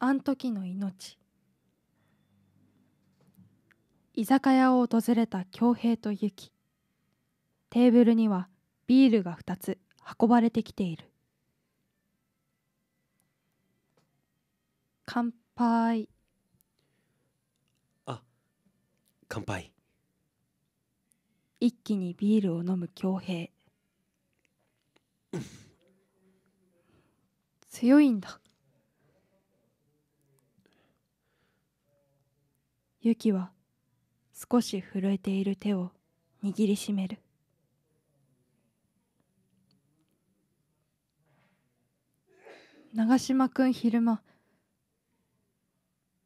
あん時の命居酒屋を訪れた恭平と雪テーブルにはビールが2つ運ばれてきている乾杯あ乾杯一気にビールを飲む恭平強いんだユキは少し震えている手を握りしめる長島君昼間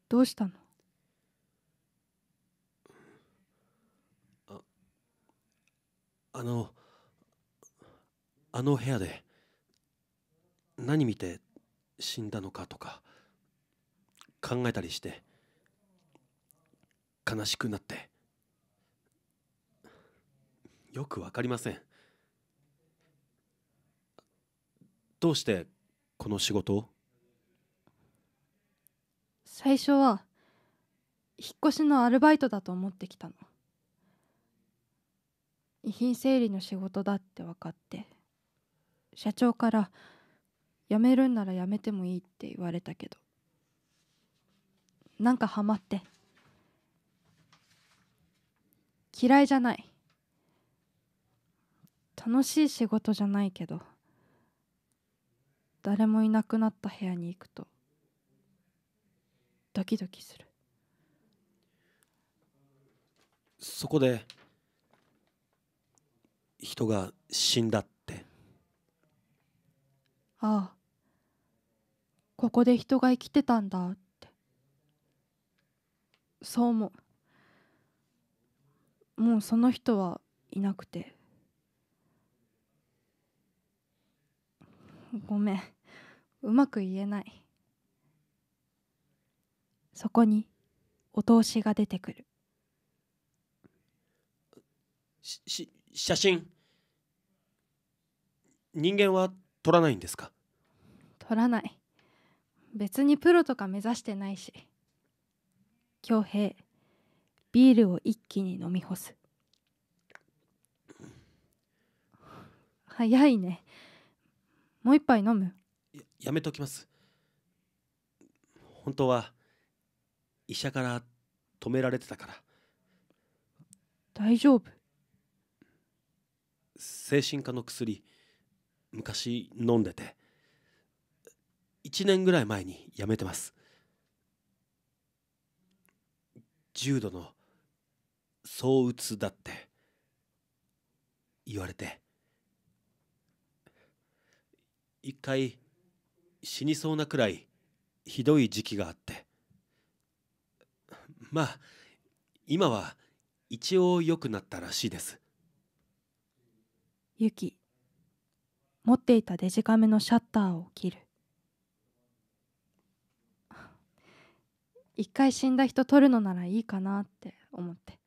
どうしたのああのあの部屋で何見て死んだのかとか考えたりして。悲しくなってよく分かりませんどうしてこの仕事を最初は引っ越しのアルバイトだと思ってきたの遺品整理の仕事だって分かって社長から辞めるんなら辞めてもいいって言われたけどなんかハマって。嫌いじゃない楽しい仕事じゃないけど誰もいなくなった部屋に行くとドキドキするそこで人が死んだってああここで人が生きてたんだってそう思うもうその人はいなくてごめんうまく言えないそこにお通しが出てくるしし写真人間は撮らないんですか撮らない別にプロとか目指してないし恭平ビールを一気に飲み干す早いねもう一杯飲むややめときます本当は医者から止められてたから大丈夫精神科の薬昔飲んでて1年ぐらい前にやめてます重度の躁うつだって言われて一回死にそうなくらいひどい時期があってまあ今は一応良くなったらしいですユキ持っていたデジカメのシャッターを切る一回死んだ人撮るのならいいかなって思って